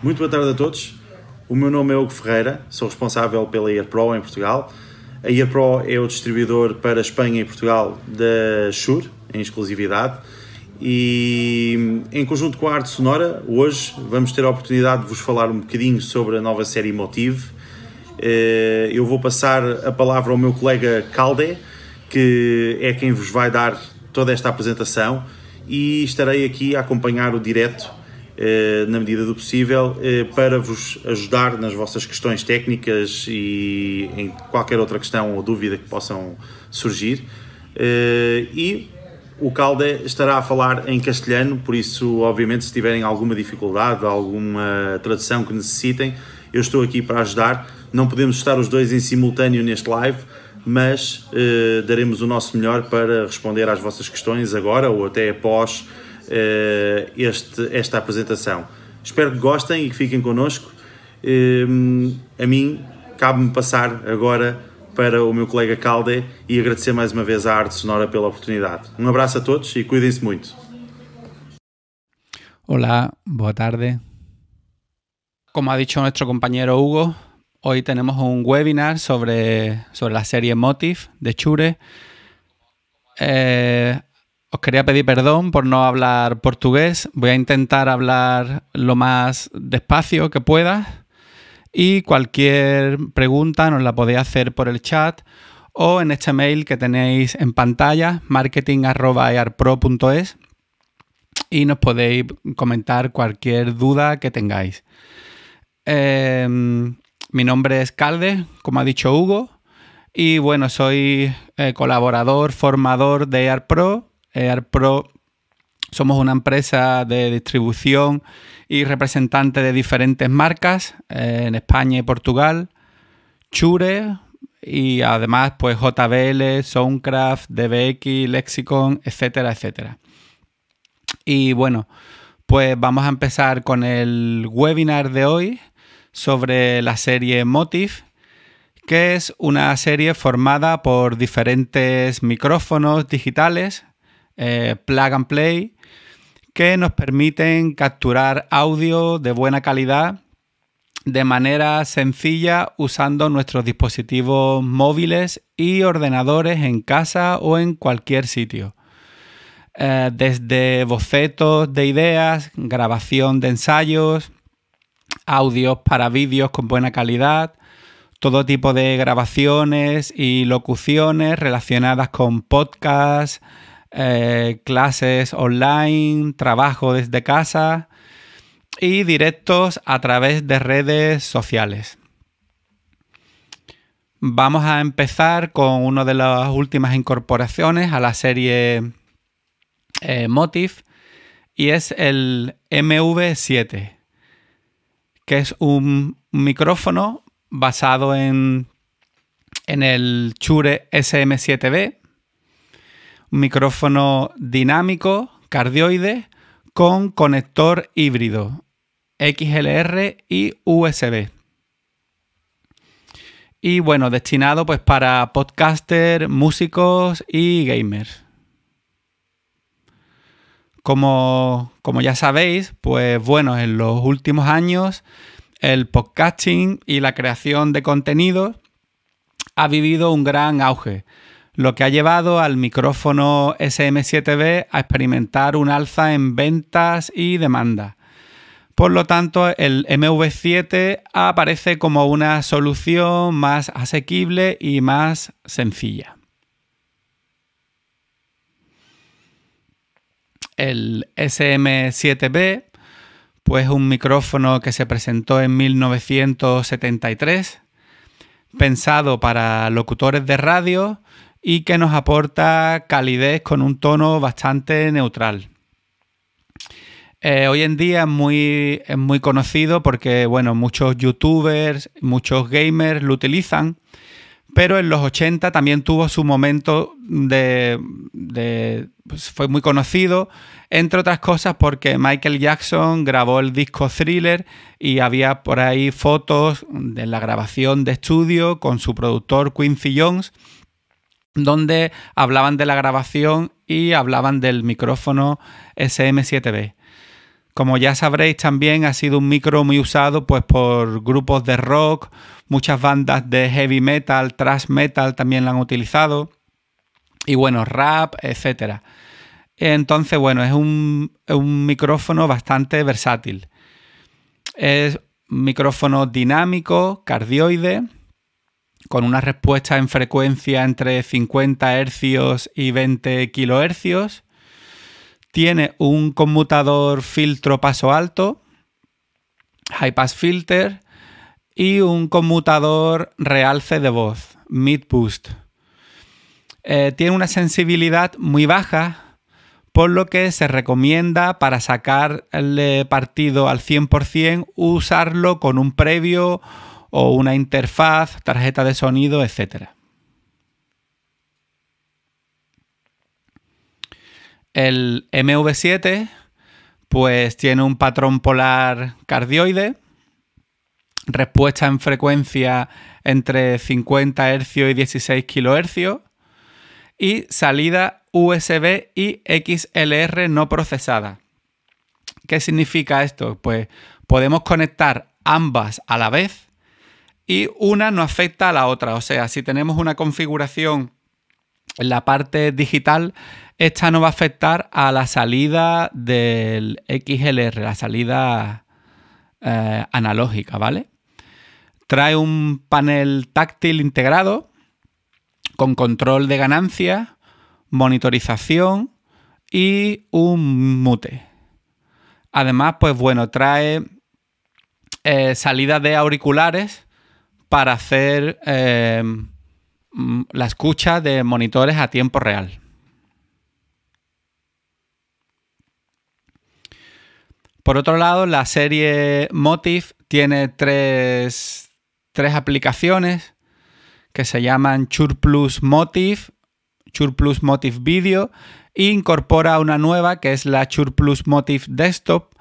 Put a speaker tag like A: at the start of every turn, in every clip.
A: Muito boa tarde a todos. O meu nome é Hugo Ferreira, sou responsável pela AirPro em Portugal. A AirPro é o distribuidor para Espanha e Portugal da Shure, em exclusividade. E em conjunto com a Arte Sonora, hoje vamos ter a oportunidade de vos falar um bocadinho sobre a nova série Motive. Eh, eu vou passar a palavra ao meu colega Calde, que é quem vos vai dar toda esta apresentação, e estarei aqui a acompanhar o direto eh, na medida do possível, eh, para vos ajudar nas vossas questões técnicas e em qualquer outra questão ou dúvida que possam surgir. Eh, e o Calde estará a falar em castelhano, por isso, obviamente, se tiverem alguma dificuldade, alguma tradução que necessitem, eu estou aqui para ajudar. Não podemos estar os dois em simultâneo neste live, mas daremos o nosso melhor para responder às vossas questões agora ou até após eh, este, esta apresentação. Espero que gostem e que fiquem connosco. Eh, a mim, cabe-me passar agora para o meu colega Calde e agradecer mais uma vez à Arte Sonora pela oportunidade. Um abraço a todos e cuidem-se muito.
B: Olá, boa tarde. Como ha dicho nuestro compañero Hugo, hoy tenemos un webinar sobre, sobre la serie Motif de Chure. Eh, Os quería pedir perdón por no hablar portugués. Voy a intentar hablar lo más despacio que pueda. Y cualquier pregunta nos la podéis hacer por el chat o en este mail que tenéis en pantalla, marketing.arpro.es y nos podéis comentar cualquier duda que tengáis. Em, mi nombre es Calde, como ha dicho Hugo, y bueno, soy eh, colaborador, formador de ARPRO AirPro somos una empresa de distribución y representante de diferentes marcas eh, en España y Portugal, Chure y además pues JBL, Soundcraft, DBX, Lexicon, etcétera, etcétera. Y bueno, pues vamos a empezar con el webinar de hoy sobre la serie Motif, que es una serie formada por diferentes micrófonos digitales eh, plug and play, que nos permiten capturar audio de buena calidad de manera sencilla usando nuestros dispositivos móviles y ordenadores en casa o en cualquier sitio. Eh, desde bocetos de ideas, grabación de ensayos, audios para vídeos con buena calidad, todo tipo de grabaciones y locuciones relacionadas con podcasts, eh, clases online, trabajo desde casa y directos a través de redes sociales. Vamos a empezar con una de las últimas incorporaciones a la serie eh, Motif y es el MV7, que es un micrófono basado en, en el Chure SM7B micrófono dinámico, cardioide, con conector híbrido, XLR y USB. Y bueno, destinado pues para podcasters, músicos y gamers. Como, como ya sabéis, pues bueno, en los últimos años el podcasting y la creación de contenidos ha vivido un gran auge lo que ha llevado al micrófono SM7B a experimentar un alza en ventas y demanda. Por lo tanto, el MV7 aparece como una solución más asequible y más sencilla. El SM7B pues un micrófono que se presentó en 1973, pensado para locutores de radio y que nos aporta calidez con un tono bastante neutral. Eh, hoy en día es muy, conocido porque, bueno, muchos youtubers, muchos gamers lo utilizan, pero en los 80 también tuvo su momento de... de pues, fue muy conocido, entre otras cosas porque Michael Jackson grabó el disco Thriller y había por ahí fotos de la grabación de estudio con su productor Quincy Jones donde hablaban de la grabación y hablaban del micrófono SM7B. Como ya sabréis también ha sido un micro muy usado pues por grupos de rock, muchas bandas de heavy metal, thrash metal también lo han utilizado y bueno, rap, etcétera. Entonces, bueno, es un, un micrófono bastante versátil. Es un micrófono dinámico, cardioide, con una respuesta en frecuencia entre 50 hz y 20 khz Tiene un conmutador filtro paso alto, high pass filter, y un conmutador realce de voz, mid boost. Eh, tiene una sensibilidad muy baja, por lo que se recomienda para sacarle partido al 100% usarlo con un previo o una interfaz, tarjeta de sonido, etc. El MV7 pues tiene un patrón polar cardioide, respuesta en frecuencia entre 50 Hz y 16 kHz y salida USB y XLR no procesada. ¿Qué significa esto? Pues podemos conectar ambas a la vez y una no afecta a la otra. O sea, si tenemos una configuración en la parte digital, esta no va a afectar a la salida del XLR, la salida eh, analógica, ¿vale? Trae un panel táctil integrado con control de ganancia monitorización y un mute. Además, pues bueno, trae eh, salida de auriculares para hacer eh, mm, la escucha de monitores a tiempo real. Por otro lado, la serie Motif tiene tres, aplicaciones que se llaman ChurPlus Plus Motif, Chur Motif Video e incorpora una nueva que es la ChurPlus Plus Motif Desktop,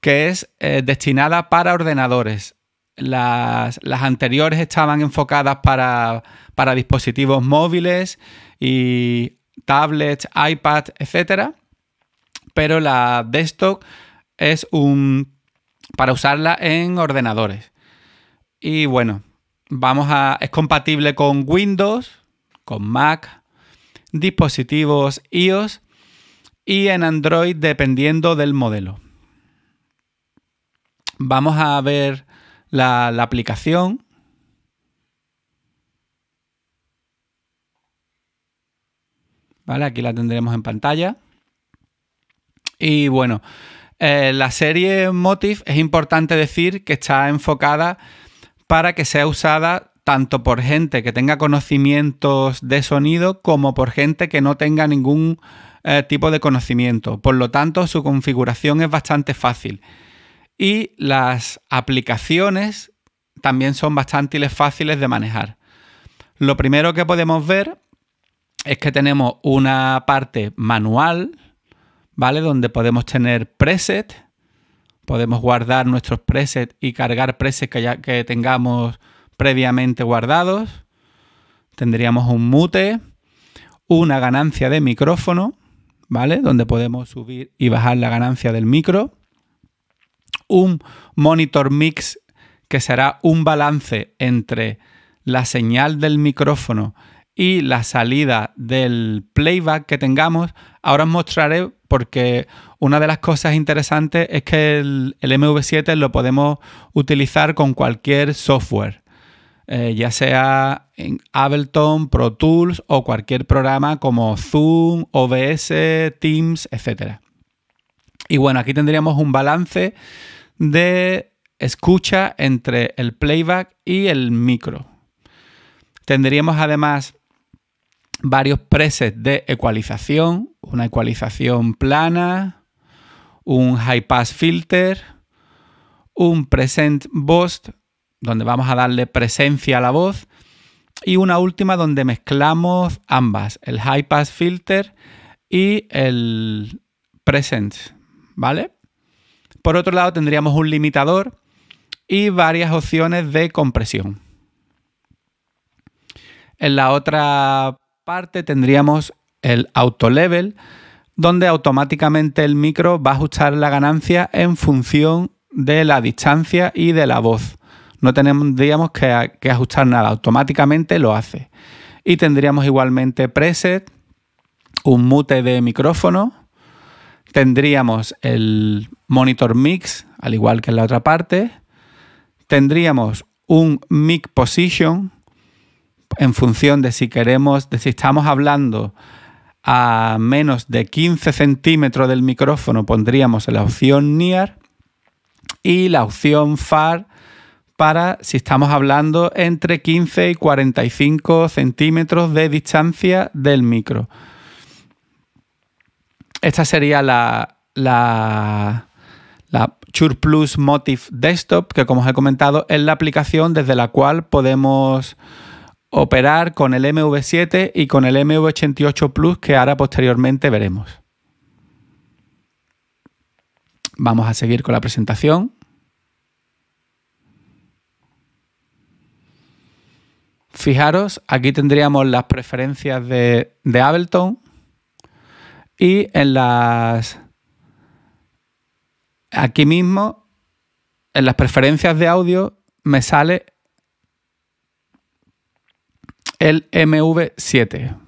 B: que es eh, destinada para ordenadores. Las, las anteriores estaban enfocadas para, para dispositivos móviles y tablets, iPad, etc. Pero la desktop es un para usarla en ordenadores. Y bueno, vamos a es compatible con Windows, con Mac, dispositivos iOS y en Android dependiendo del modelo. Vamos a ver la, aplicación. ¿Vale? Aquí la tendremos en pantalla. Y bueno, eh, la serie Motif es importante decir que está enfocada para que sea usada tanto por gente que tenga conocimientos de sonido como por gente que no tenga ningún eh, tipo de conocimiento. Por lo tanto, su configuración es bastante fácil y las aplicaciones también son bastante fáciles de manejar. Lo primero que podemos ver es que tenemos una parte manual, ¿vale? Donde podemos tener presets, podemos guardar nuestros presets y cargar presets que, ya, que tengamos previamente guardados. Tendríamos un mute, una ganancia de micrófono, ¿vale? Donde podemos subir y bajar la ganancia del micro un monitor mix que será un balance entre la señal del micrófono y la salida del playback que tengamos. Ahora os mostraré porque una de las cosas interesantes es que el, MV7 lo podemos utilizar con cualquier software, eh, ya sea en Ableton, Pro Tools o cualquier programa como Zoom, OBS, Teams, etc. Y bueno, aquí tendríamos un balance de escucha entre el playback y el micro. Tendríamos además varios presets de ecualización, una ecualización plana, un high pass filter, un present boost, donde vamos a darle presencia a la voz, y una última donde mezclamos ambas, el high pass filter y el present, ¿vale? Por otro lado, tendríamos un limitador y varias opciones de compresión. En la otra parte tendríamos el auto level, donde automáticamente el micro va a ajustar la ganancia en función de la distancia y de la voz. No tendríamos que, que ajustar nada, automáticamente lo hace. Y tendríamos igualmente preset, un mute de micrófono, tendríamos el monitor mix, al igual que en la otra parte. Tendríamos un mic position en función de si queremos, de si estamos hablando a menos de 15 centímetros del micrófono, pondríamos la opción near y la opción far para si estamos hablando entre 15 y 45 centímetros de distancia del micro esta sería la, la, Chur Plus Motive Desktop, que como os he comentado es la aplicación desde la cual podemos operar con el MV7 y con el MV88 Plus que ahora posteriormente veremos. Vamos a seguir con la presentación. Fijaros, aquí tendríamos las preferencias de, de Ableton. Y en las. Aquí mismo, en las preferencias de audio, me sale el MV7.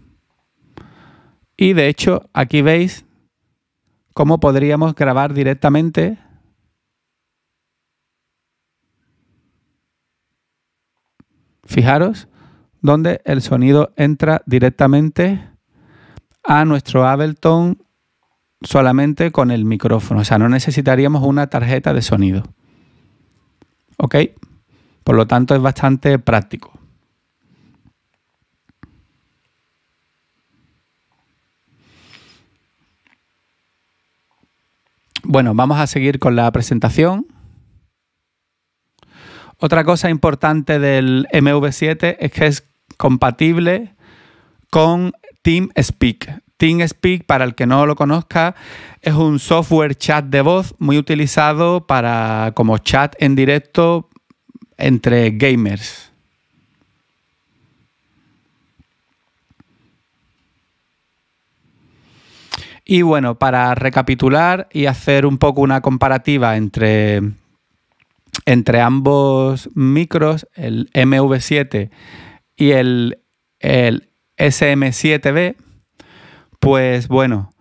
B: Y de hecho, aquí veis cómo podríamos grabar directamente. Fijaros, donde el sonido entra directamente a nuestro Ableton solamente con el micrófono. O sea, no necesitaríamos una tarjeta de sonido. ¿Ok? Por lo tanto, es bastante práctico. Bueno, vamos a seguir con la presentación. Otra cosa importante del MV7 es que es compatible con TeamSpeak. TeamSpeak, para el que no lo conozca, es un software chat de voz muy utilizado para como chat en directo entre gamers. Y bueno, para recapitular y hacer un poco una comparativa entre, entre ambos micros, el MV7 y el, el SM7B, pues bueno,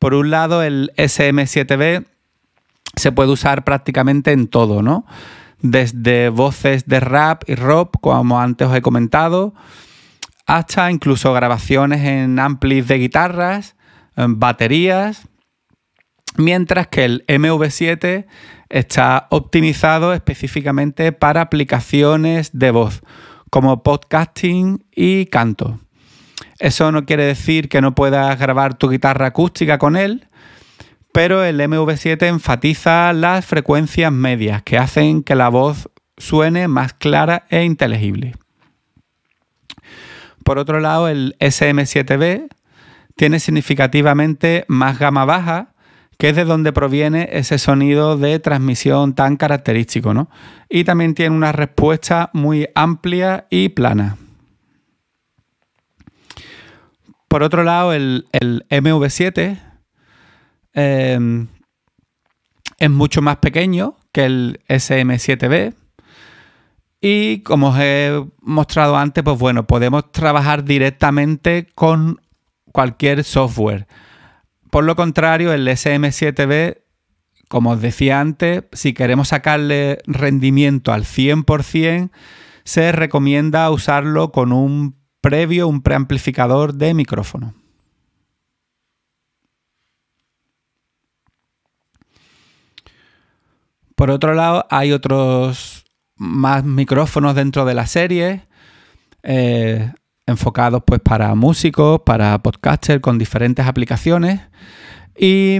B: por un lado el SM7B se puede usar prácticamente en todo, ¿no? Desde voces de rap y rock, como antes os he comentado, hasta incluso grabaciones en amplis de guitarras, baterías, mientras que el MV7 está optimizado específicamente para aplicaciones de voz, como podcasting y canto. Eso no quiere decir que no puedas grabar tu guitarra acústica con él, pero el MV7 enfatiza las frecuencias medias que hacen que la voz suene más clara e inteligible. Por otro lado, el SM7B tiene significativamente más gama baja, que es de donde proviene ese sonido de transmisión tan característico, ¿no? Y también tiene una respuesta muy amplia y plana. por otro lado, el, MV7 em, es mucho más pequeño que el SM7B. Y como os he mostrado antes, pues bueno, podemos trabajar directamente con cualquier software. Por lo contrario, el SM7B, como os decía antes, si queremos sacarle rendimiento al 100%, se recomienda usarlo con un previo un preamplificador de micrófono. Por otro lado, hay otros más micrófonos dentro de la serie, eh, enfocados pues para músicos, para podcasters con diferentes aplicaciones. Y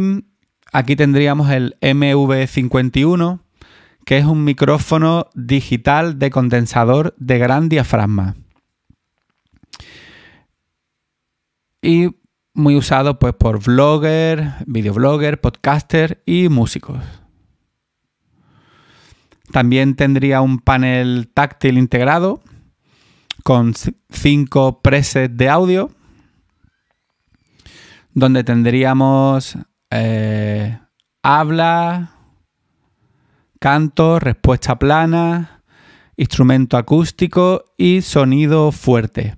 B: aquí tendríamos el MV51, que es un micrófono digital de condensador de gran diafragma. y muy usado pues por vlogger, videoblogger, podcaster y músicos. También tendría un panel táctil integrado con cinco presets de audio, donde tendríamos eh, habla, canto, respuesta plana, instrumento acústico y sonido fuerte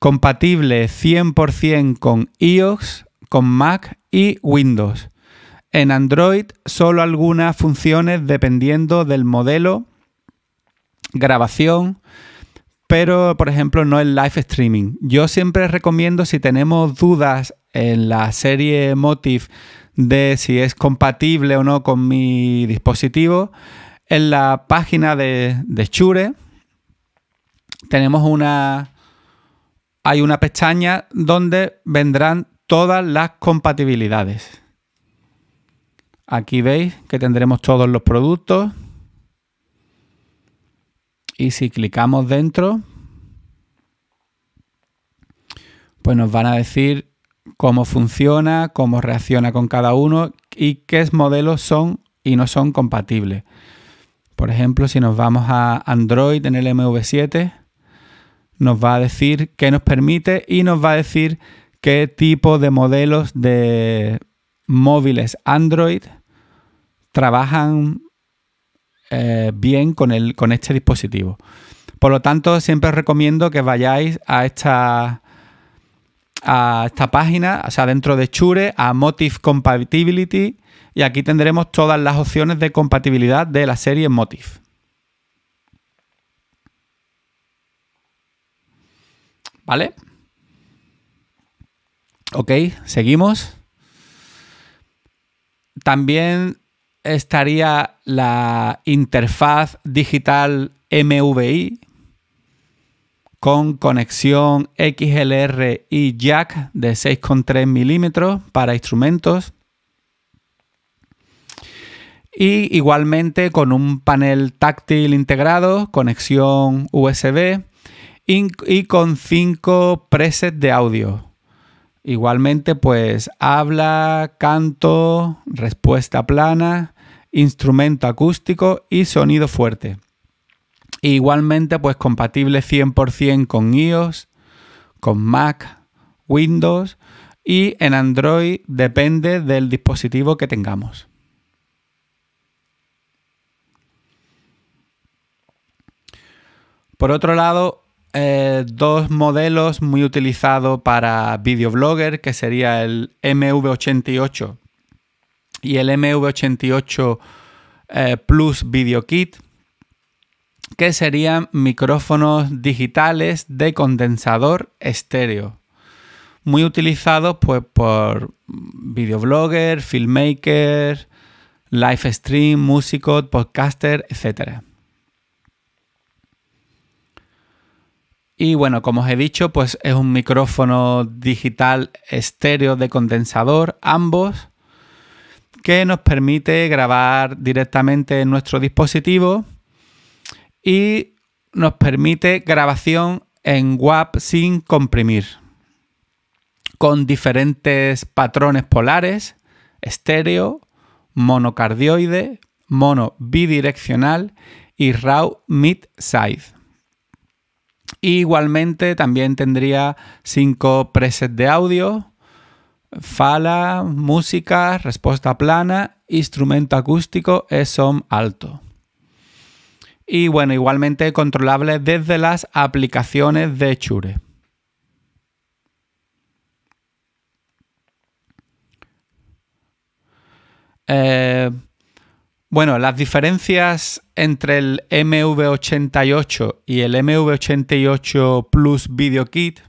B: compatible 100% con iOS, con Mac y Windows. En Android solo algunas funciones dependiendo del modelo, grabación, pero por ejemplo no el live streaming. Yo siempre recomiendo si tenemos dudas en la serie Motif de si es compatible o no con mi dispositivo, en la página de, de Shure tenemos una, hay una pestaña donde vendrán todas las compatibilidades. Aquí veis que tendremos todos los productos. Y si clicamos dentro, pues nos van a decir cómo funciona, cómo reacciona con cada uno y qué modelos son y no son compatibles. Por ejemplo, si nos vamos a Android en el MV7, nos va a decir qué nos permite y nos va a decir qué tipo de modelos de móviles Android trabajan eh, bien con, el, con este dispositivo. Por lo tanto, siempre os recomiendo que vayáis a esta, a esta página, o sea, dentro de Chure, a Motif Compatibility, y aquí tendremos todas las opciones de compatibilidad de la serie Motif. ¿Vale? Ok, seguimos. También estaría la interfaz digital MVI con conexión XLR y jack de 6,3 milímetros para instrumentos. Y igualmente con un panel táctil integrado, conexión USB y con 5 presets de audio. Igualmente, pues habla, canto, respuesta plana, instrumento acústico y sonido fuerte. Igualmente, pues compatible 100% con iOS, con Mac, Windows y en Android depende del dispositivo que tengamos. Por otro lado, eh, dos modelos muy utilizados para videoblogger, que sería el MV88 y el MV88 eh, Plus Video Kit, que serían micrófonos digitales de condensador estéreo. Muy utilizados pues, por videoblogger, filmmaker, live stream, músico, podcaster, etc. Y bueno, como os he dicho, pues es un micrófono digital estéreo de condensador, ambos, que nos permite grabar directamente en nuestro dispositivo y nos permite grabación en WAP sin comprimir, con diferentes patrones polares, estéreo, monocardioide, mono bidireccional y RAW mid-side. Igualmente también tendría 5 presets de audio, fala, música, respuesta plana, instrumento acústico, som alto. Y bueno, igualmente controlable desde las aplicaciones de Chure. Eh, bueno, las diferencias entre el MV88 y el MV88 Plus Video Kit,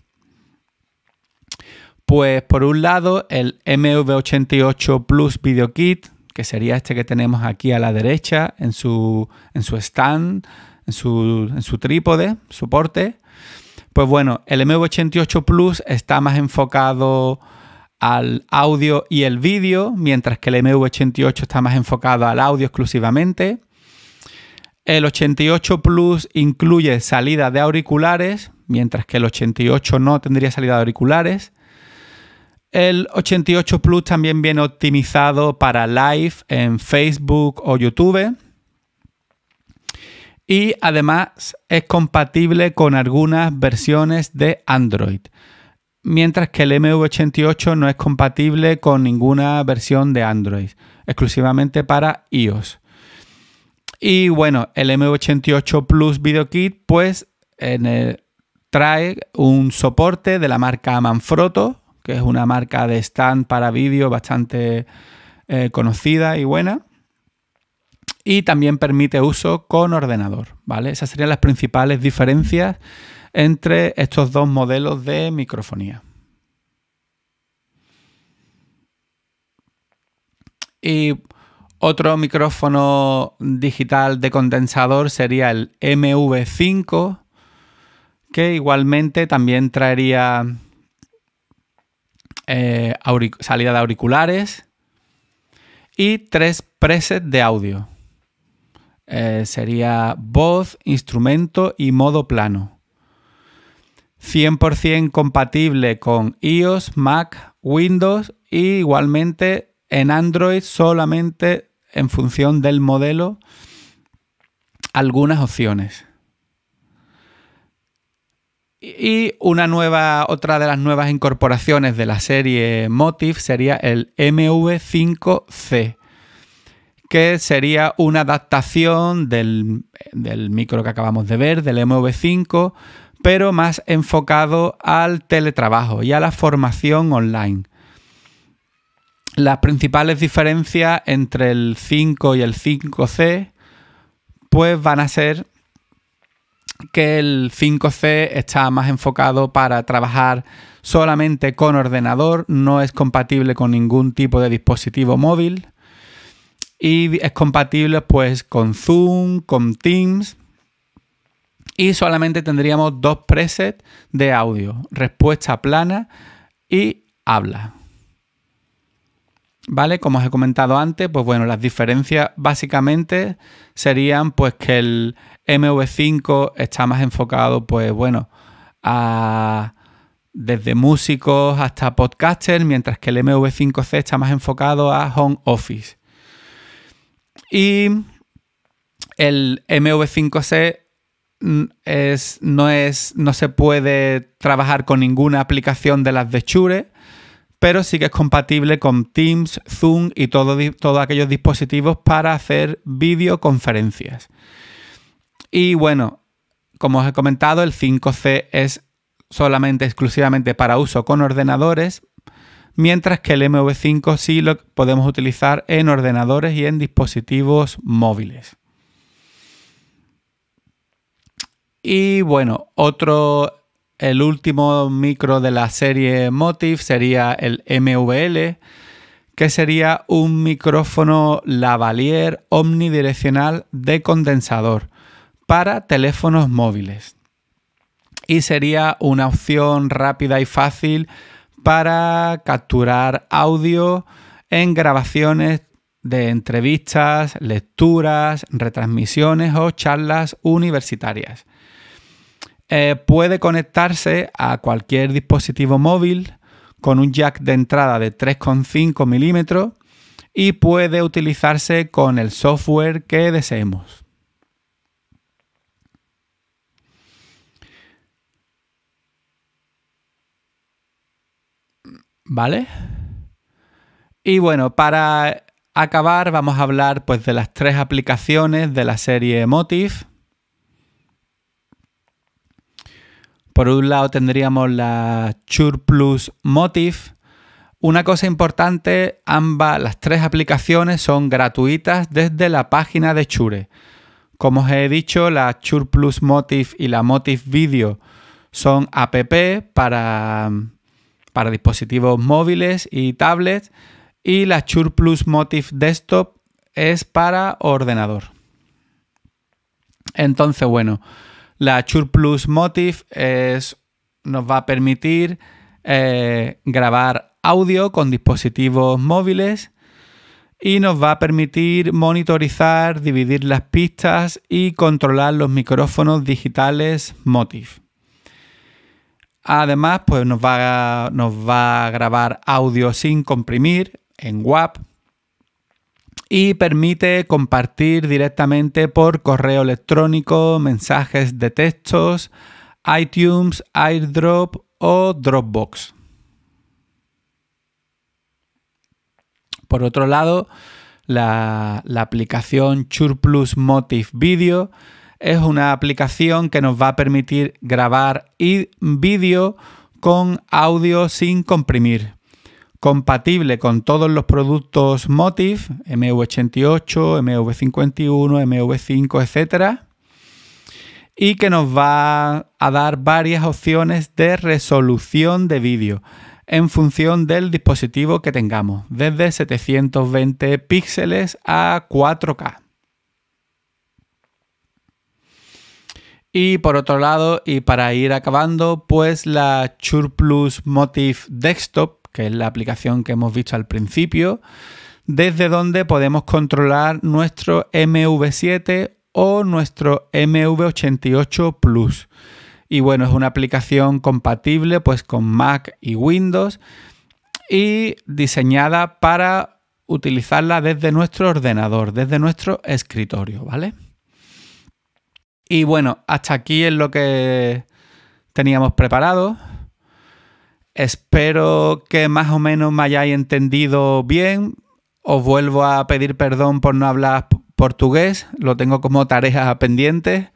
B: pues por un lado el MV88 Plus Video Kit, que sería este que tenemos aquí a la derecha en su, en su stand, en su, en su trípode, soporte, pues bueno, el MV88 Plus está más enfocado al audio y el vídeo, mientras que el MV88 está más enfocado al audio exclusivamente. El 88 Plus incluye salida de auriculares, mientras que el 88 no tendría salida de auriculares. El 88 Plus también viene optimizado para live en Facebook o YouTube. Y además es compatible con algunas versiones de Android mientras que el MV88 no es compatible con ninguna versión de Android, exclusivamente para iOS. Y bueno, el MV88 Plus Video Kit, pues trae un soporte de la marca Manfrotto, que es una marca de stand para vídeo bastante eh, conocida y buena. Y también permite uso con ordenador, ¿vale? Esas serían las principales diferencias entre estos dos modelos de microfonía. Y otro micrófono digital de condensador sería el MV5, que igualmente también traería eh, salida de auriculares y tres presets de audio. Eh, sería voz, instrumento y modo plano. 100% compatible con iOS, Mac, Windows y igualmente en Android solamente en función del modelo algunas opciones. Y una nueva, otra de las nuevas incorporaciones de la serie Motif sería el MV5C, que sería una adaptación del, del micro que acabamos de ver, del MV5, pero más enfocado al teletrabajo y a la formación online. Las principales diferencias entre el 5 y el 5C pues van a ser que el 5C está más enfocado para trabajar solamente con ordenador, no es compatible con ningún tipo de dispositivo móvil y es compatible pues con Zoom, con Teams y solamente tendríamos dos presets de audio, respuesta plana y habla. ¿Vale? Como os he comentado antes, pues bueno, las diferencias básicamente serían pues que el MV5 está más enfocado pues bueno a desde músicos hasta podcasters, mientras que el MV5C está más enfocado a home office. Y el MV5C es, no, se puede trabajar con ninguna aplicación de las de Chure pero sí que es compatible con Teams, Zoom y todos aquellos dispositivos para hacer videoconferencias. Y bueno, como os he comentado, el 5C es solamente exclusivamente para uso con ordenadores, mientras que el MV5 sí lo podemos utilizar en ordenadores y en dispositivos móviles. Y bueno, otro, el último micro de la serie Motif sería el MVL, que sería un micrófono lavalier omnidireccional de condensador para teléfonos móviles. Y sería una opción rápida y fácil para capturar audio en grabaciones de entrevistas, lecturas, retransmisiones o charlas universitarias. Eh, puede conectarse a cualquier dispositivo móvil con un jack de entrada de 3,5 milímetros y puede utilizarse con el software que deseemos. ¿Vale? Y bueno, para acabar vamos a hablar pues de las tres aplicaciones de la serie Motif Por un lado tendríamos la ChurPlus Plus Motif. Una cosa importante, ambas, las tres aplicaciones son gratuitas desde la página de Chure. Como os he dicho, la ChurPlus Plus Motif y la Motif Video son app para, dispositivos móviles y tablets y la ChurPlus Plus Motif Desktop es para ordenador. Entonces, bueno, la Chur Plus Motif es, nos va a permitir eh, grabar audio con dispositivos móviles y nos va a permitir monitorizar, dividir las pistas y controlar los micrófonos digitales Motif. Además, pues nos va, nos va a grabar audio sin comprimir en WAP, y permite compartir directamente por correo electrónico, mensajes de textos, iTunes, airdrop o Dropbox. Por otro lado, la, aplicación Plus Motif Video es una aplicación que nos va a permitir grabar vídeo con audio sin comprimir compatible con todos los productos Motif, MV88, MV51, MV5, etc. y que nos va a dar varias opciones de resolución de vídeo en función del dispositivo que tengamos, desde 720 píxeles a 4K. Y por otro lado, y para ir acabando, pues la Chur Plus Motif Desktop que es la aplicación que hemos visto al principio, desde donde podemos controlar nuestro MV7 o nuestro MV88 Plus. Y bueno, es una aplicación compatible pues con Mac y Windows y diseñada para utilizarla desde nuestro ordenador, desde nuestro escritorio, ¿vale? Y bueno, hasta aquí es lo que teníamos preparado. Espero que más o menos me hayáis entendido bien. Os vuelvo a pedir perdón por no hablar portugués, lo tengo como tareas pendientes.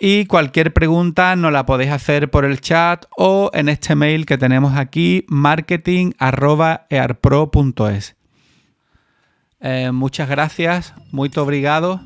B: Y cualquier pregunta nos la podéis hacer por el chat o en este mail que tenemos aquí, marketing.earpro.es. Eh, muchas gracias, muy obrigado.